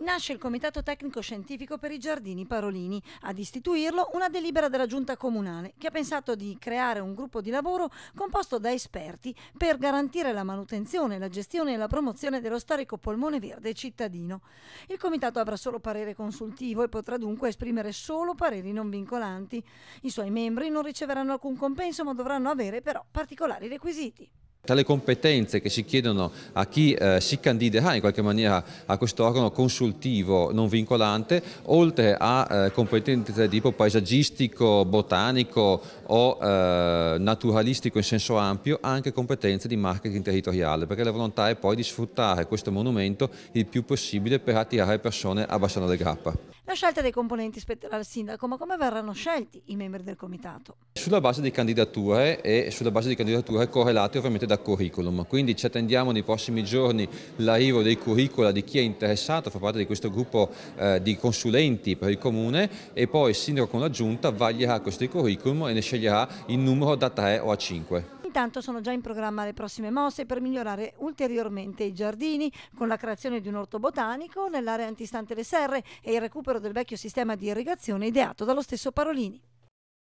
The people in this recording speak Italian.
nasce il Comitato Tecnico Scientifico per i Giardini Parolini. Ad istituirlo una delibera della Giunta Comunale che ha pensato di creare un gruppo di lavoro composto da esperti per garantire la manutenzione, la gestione e la promozione dello storico polmone verde cittadino. Il Comitato avrà solo parere consultivo e potrà dunque esprimere solo pareri non vincolanti. I suoi membri non riceveranno alcun compenso ma dovranno avere però particolari requisiti. Tra le competenze che si chiedono a chi eh, si candiderà in qualche maniera a questo organo consultivo non vincolante, oltre a eh, competenze di tipo paesaggistico, botanico o eh, naturalistico in senso ampio, anche competenze di marketing territoriale, perché la volontà è poi di sfruttare questo monumento il più possibile per attirare persone abbassando le Grappa. La scelta dei componenti spetterà al sindaco, ma come verranno scelti i membri del comitato? Sulla base di candidature e sulla base di candidature correlate ovviamente da curriculum, quindi ci attendiamo nei prossimi giorni l'arrivo dei curricula di chi è interessato, fa parte di questo gruppo eh, di consulenti per il comune e poi il sindaco con la giunta vaglierà questi curriculum e ne sceglierà il numero da 3 o a 5. Intanto sono già in programma le prossime mosse per migliorare ulteriormente i giardini con la creazione di un orto botanico nell'area antistante le serre e il recupero del vecchio sistema di irrigazione ideato dallo stesso Parolini.